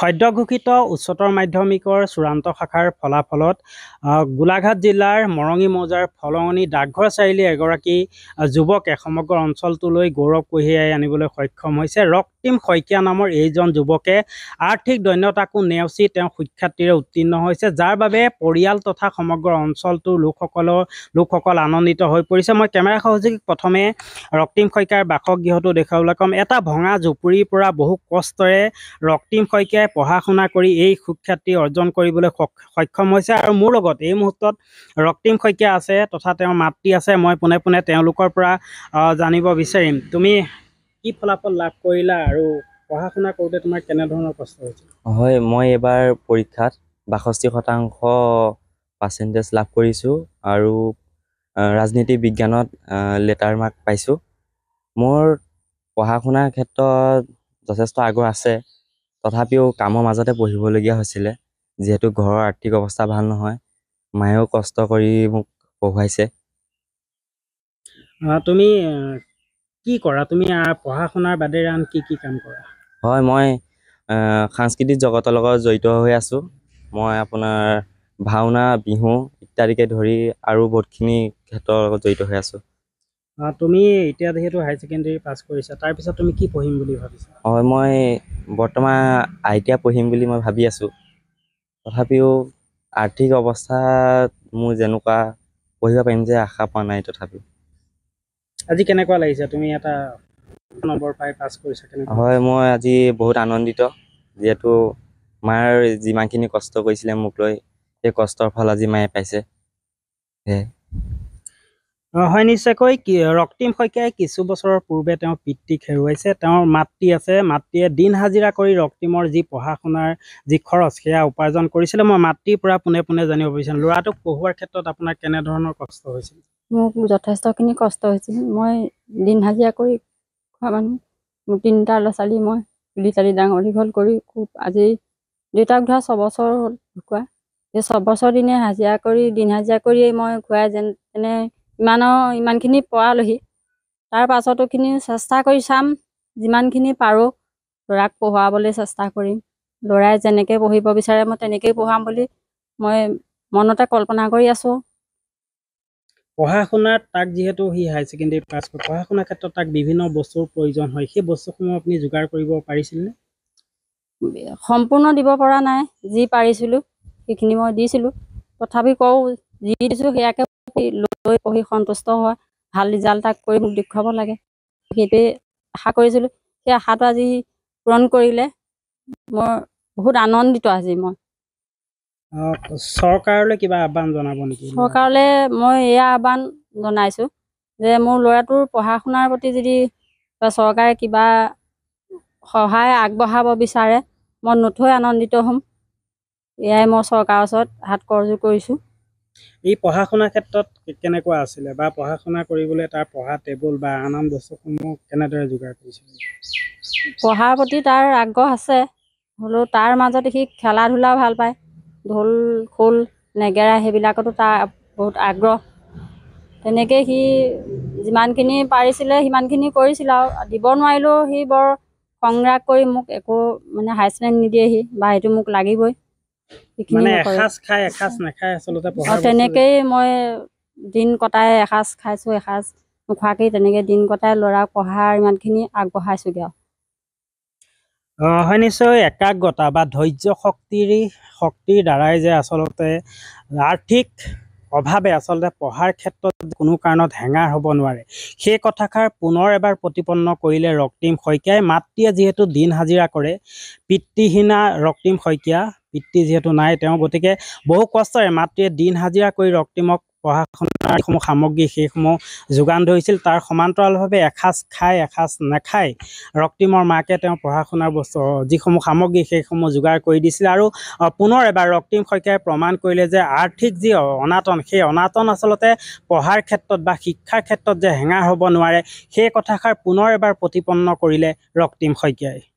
সদ্য ঘোষিত উচ্চতৰ মাধ্যমিকৰ চূড়ান্ত শাখাৰ ফলাফলত গোলাঘাট জিলাৰ মৰঙি মৌজাৰ ফলঙনি ডাকঘৰ চাৰিআলি এগৰাকী যুৱকে সমগ্ৰ অঞ্চলটোলৈ গৌৰৱ কঢ়িয়াই আনিবলৈ সক্ষম হৈছে ৰক্তিম শইকীয়া নামৰ এইজন যুৱকে আৰ্থিক দৈন্যতাকো নেওচি তেওঁ শিক্ষাৰ্থীৰে উত্তীৰ্ণ হৈছে যাৰ বাবে পৰিয়াল তথা সমগ্ৰ অঞ্চলটোৰ লোকসকলৰ লোকসকল আনন্দিত হৈ পৰিছে মই কেমেৰা সহযোগীক প্ৰথমে ৰক্তিম শইকীয়াৰ বাসগৃহটো দেখুৱাবলৈ ক'ম এটা ভঙা জুপুৰিৰ পৰা বহু কষ্টৰে ৰক্তিম শইকীয়া তেওঁলোকে পঢ়া শুনা কৰি এই সুখ্যাতি অৰ্জন কৰিবলৈ সক্ষম হৈছে আৰু মোৰ লগত এই মুহূৰ্তত ৰক্তিম শইকীয়া আছে তথা তেওঁৰ মাতৃ আছে মই পোনে পোনে তেওঁলোকৰ পৰা জানিব বিচাৰিম তুমি কি ফলাফল লাভ কৰিলা আৰু পঢ়া শুনা কৰোঁতে তোমাৰ কেনেধৰণৰ কষ্ট হৈছে হয় মই এইবাৰ পৰীক্ষাত বাষষ্ঠি শতাংশ পাৰ্চেণ্টেজ লাভ কৰিছোঁ আৰু ৰাজনীতি বিজ্ঞানত লেটাৰ মাৰ্ক পাইছোঁ মোৰ পঢ়া শুনাৰ ক্ষেত্ৰত যথেষ্ট আগ্ৰহ আছে তথাপিও কামৰ মাজতে পঢ়িবলগীয়া হৈছিলে যিহেতু ঘৰৰ আৰ্থিক অৱস্থা ভাল নহয় মায়েও কষ্ট কৰি মোক পঢ়ুৱাইছে তুমি কি কৰা তুমি পঢ়া শুনাৰ বাদেৰে আন কি কি কাম কৰা হয় মই সাংস্কৃতিক জগতৰ লগত জড়িত হৈ আছোঁ মই আপোনাৰ ভাওনা বিহু ইত্যাদিকে ধৰি আৰু বহুতখিনি ক্ষেত্ৰৰ লগত জড়িত হৈ আছোঁ তুমি এতিয়া যিহেতু হায়াৰ ছেকেণ্ডেৰী পাছ কৰিছা তাৰপিছত তুমি কি পঢ়িম বুলি ভাবিছা হয় মই বৰ্তমান আই টি আই পঢ়িম বুলি মই ভাবি আছোঁ তথাপিও আৰ্থিক অৱস্থাত মোৰ যেনেকুৱা পঢ়িব পাৰিম যে আশা পোৱা নাই তথাপিও আজি কেনেকুৱা লাগিছে তুমি এটা নম্বৰ পাই পাছ কৰিছা হয় মই আজি বহুত আনন্দিত যিহেতু মাৰ যিমানখিনি কষ্ট কৰিছিলে মোক লৈ সেই কষ্টৰ ফল আজি মায়ে পাইছে সেয়ে হয় নিশ্চয়কৈ ৰক্তিম শইকীয়াই কিছু বছৰৰ পূৰ্বে তেওঁ পিতৃক হেৰুৱাইছে তেওঁৰ মাতৃ আছে মাতৃয়ে দিন হাজিৰা কৰি ৰক্তিমৰ যি পঢ়া শুনাৰ যি খৰচ সেয়া উপাৰ্জন কৰিছিলে মই মাতৃৰ পৰা পোনে পোনে জানিব বিচাৰিছোঁ ল'ৰাটোক পঢ়োৱাৰ ক্ষেত্ৰত আপোনাৰ কেনেধৰণৰ কষ্ট হৈছিল মোক যথেষ্টখিনি কষ্ট হৈছিল মই দিন হাজিৰা কৰি খোৱা মানুহ মোৰ তিনিটা ল'ৰা ছোৱালী মই তুলি তালি ডাঙৰ দীঘল কৰি খুব আজি দেউতাক ধৰা ছবছৰ হ'ল ঢুকোৱা সেই ছবছৰ দিনে হাজিৰা কৰি দিন হাজিৰা কৰিয়েই মই খুৱাই যেন তেনে ইমানৰ ইমানখিনি পৰালোহি তাৰ পাছতোখিনি চেষ্টা কৰি চাম যিমানখিনি পাৰোঁ ল'ৰাক পঢ়োৱাবলৈ চেষ্টা কৰিম ল'ৰাই যেনেকৈ পঢ়িব বিচাৰে মই তেনেকৈয়ে পঢ়াম বুলি মই মনতে কল্পনা কৰি আছোঁ পঢ়া শুনাত তাক যিহেতু সি হায়াৰ ছেকেণ্ডেৰী পাছ কৰে পঢ়া শুনাৰ ক্ষেত্ৰত তাক বিভিন্ন বস্তুৰ প্ৰয়োজন হয় সেই বস্তুসমূহ আপুনি যোগাৰ কৰিব পাৰিছিলনে সম্পূৰ্ণ দিব পৰা নাই যি পাৰিছিলোঁ সেইখিনি মই দিছিলোঁ তথাপি কওঁ যি দিছোঁ সেয়াকে লৈ পঢ়ি সন্তুষ্ট হয় ভাল ৰিজাল্ট তাক কৰি মোক দেখুৱাব লাগে সেইটোৱে আশা কৰিছিলোঁ সেই আশাটো আজি পূৰণ কৰিলে মই বহুত আনন্দিত আজি মই চৰকাৰলৈ কিবা আহ্বান জনাব নেকি চৰকাৰলৈ মই এয়া আহ্বান জনাইছোঁ যে মোৰ ল'ৰাটোৰ পঢ়া শুনাৰ প্ৰতি যদি চৰকাৰে কিবা সহায় আগবঢ়াব বিচাৰে মই নথৈ আনন্দিত হ'ম এয়াই মই চৰকাৰৰ ওচৰত হাত কৰযোৰ কৰিছোঁ এই পঢ়া শুনাৰ ক্ষেত্ৰত কেনেকুৱা আছিলে বা পঢ়া শুনা কৰিবলৈ তাৰ পঢ়া টেবুল বা আন আন বস্তুসমূহ কেনেদৰে যোগাৰ কৰিছিলে পঢ়াৰ প্ৰতি তাৰ আগ্ৰহ আছে হ'লেও তাৰ মাজত সি খেলা ধূলাও ভাল পায় ঢোল খোল নেগেৰা সেইবিলাকতো তাৰ বহুত আগ্ৰহ তেনেকৈ সি যিমানখিনি পাৰিছিলে সিমানখিনি কৰিছিল আৰু দিব নোৱাৰিলেও সি বৰ সংগ্ৰাগ কৰি মোক একো মানে হাই ছেকেণ্ডেৰী নিদিয়েহি বা সেইটো মোক লাগিবই তেনেকেই মই দিন কটাই এসাঁজ খাইছোঁ এসাঁজ নোখোৱাকেই তেনেকে দিন কটাই ল'ৰাক পঢ়াৰ ইমানখিনি আগবঢ়াইছোগে আৰু হয় নিশ্চয় একাগ্ৰতা বা ধৈৰ্য শক্তিৰ শক্তিৰ দ্বাৰাই যে আচলতে আৰ্থিক অভাৱে আচলতে পঢ়াৰ ক্ষেত্ৰত কোনো কাৰণত হেঙাৰ হ'ব নোৱাৰে সেই কথাষাৰ পুনৰ এবাৰ প্ৰতিপন্ন কৰিলে ৰক্তিম শইকীয়াই মাতৃয়ে যিহেতু দিন হাজিৰা কৰে পিতৃহীনা ৰক্তিম শইকীয়া পিতৃ যিহেতু নাই তেওঁ গতিকে বহু কষ্টৰে মাতৃয়ে দিন হাজিৰা কৰি ৰক্তিমক পঢ়া শুনাসমূহ সামগ্ৰী সেইসমূহ যোগান ধৰিছিল তাৰ সমান্তৰালভাৱে এসাঁজ খাই এসাঁজ নাখাই ৰক্তিমৰ মাকে তেওঁ পঢ়া শুনাৰ বস্তু যিসমূহ সামগ্ৰী সেইসমূহ যোগাৰ কৰি দিছিল আৰু পুনৰ এবাৰ ৰক্তিম শইকীয়াই প্ৰমাণ কৰিলে যে আৰ্থিক যি অনাতন সেই অনাটন আচলতে পঢ়াৰ ক্ষেত্ৰত বা শিক্ষাৰ ক্ষেত্ৰত যে হেঙাৰ হ'ব নোৱাৰে সেই কথাষাৰ পুনৰ এবাৰ প্ৰতিপন্ন কৰিলে ৰক্তিম শইকীয়াই